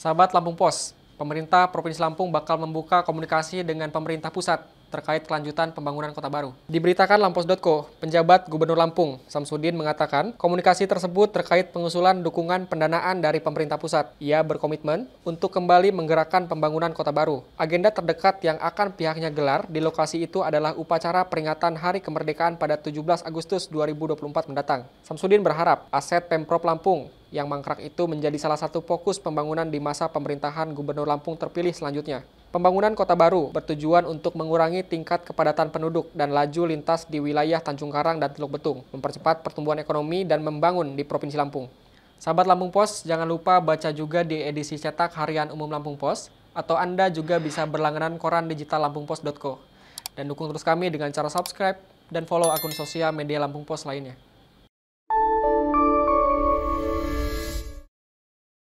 Sahabat Lampung Pos, pemerintah Provinsi Lampung bakal membuka komunikasi dengan pemerintah pusat terkait kelanjutan pembangunan kota baru. Diberitakan Lampos.co, penjabat Gubernur Lampung, Samsudin mengatakan komunikasi tersebut terkait pengusulan dukungan pendanaan dari pemerintah pusat. Ia berkomitmen untuk kembali menggerakkan pembangunan kota baru. Agenda terdekat yang akan pihaknya gelar di lokasi itu adalah upacara peringatan Hari Kemerdekaan pada 17 Agustus 2024 mendatang. Samsudin berharap aset Pemprov Lampung yang mangkrak itu menjadi salah satu fokus pembangunan di masa pemerintahan Gubernur Lampung terpilih selanjutnya. Pembangunan kota baru bertujuan untuk mengurangi tingkat kepadatan penduduk dan laju lintas di wilayah Tanjung Karang dan Teluk Betung, mempercepat pertumbuhan ekonomi dan membangun di Provinsi Lampung. Sahabat Lampung Pos, jangan lupa baca juga di edisi cetak harian umum Lampung Pos, atau Anda juga bisa berlangganan koran digital lampungpos.co. Dan dukung terus kami dengan cara subscribe dan follow akun sosial media Lampung Pos lainnya.